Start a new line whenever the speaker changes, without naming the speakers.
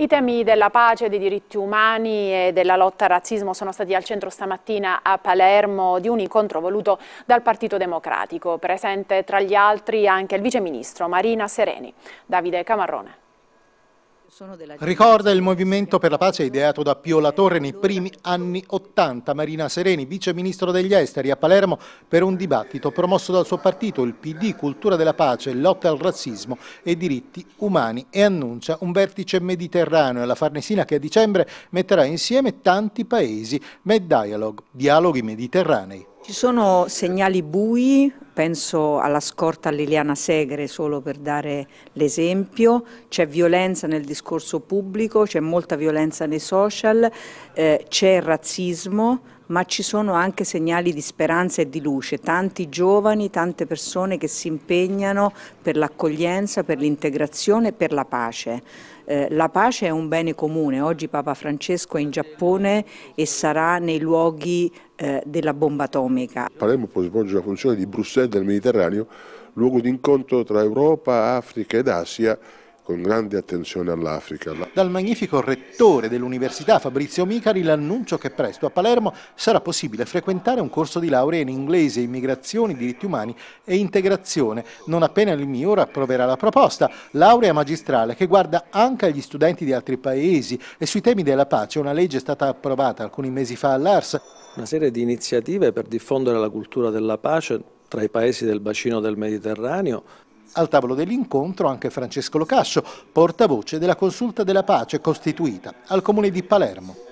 I temi della pace, dei diritti umani e della lotta al razzismo sono stati al centro stamattina a Palermo di un incontro voluto dal Partito Democratico. Presente tra gli altri anche il viceministro Marina Sereni. Davide Camarrone.
Ricorda il movimento per la pace ideato da Pio La Torre nei primi anni Ottanta. Marina Sereni, vice ministro degli esteri a Palermo per un dibattito promosso dal suo partito, il PD, cultura della pace, lotta al razzismo e diritti umani e annuncia un vertice mediterraneo alla Farnesina che a dicembre metterà insieme tanti paesi. Med Dialogue, dialoghi mediterranei.
Ci sono segnali bui, penso alla scorta Liliana Segre solo per dare l'esempio, c'è violenza nel discorso pubblico, c'è molta violenza nei social, eh, c'è razzismo, ma ci sono anche segnali di speranza e di luce, tanti giovani, tante persone che si impegnano per l'accoglienza, per l'integrazione e per la pace. Eh, la pace è un bene comune, oggi Papa Francesco è in Giappone e sarà nei luoghi eh, della bomba atomica.
Palermo può svolgere la funzione di Bruxelles del Mediterraneo, luogo di incontro tra Europa, Africa ed Asia con grande attenzione all'Africa.
Dal magnifico rettore dell'Università Fabrizio Micari l'annuncio che presto a Palermo sarà possibile frequentare un corso di laurea in inglese, immigrazioni, diritti umani e integrazione. Non appena il MIUR approverà la proposta, laurea magistrale che guarda anche agli studenti di altri paesi e sui temi della pace una legge è stata approvata alcuni mesi fa all'ARS. Una serie di iniziative per diffondere la cultura della pace tra i paesi del bacino del Mediterraneo al tavolo dell'incontro anche Francesco Locascio, portavoce della Consulta della Pace costituita al Comune di Palermo.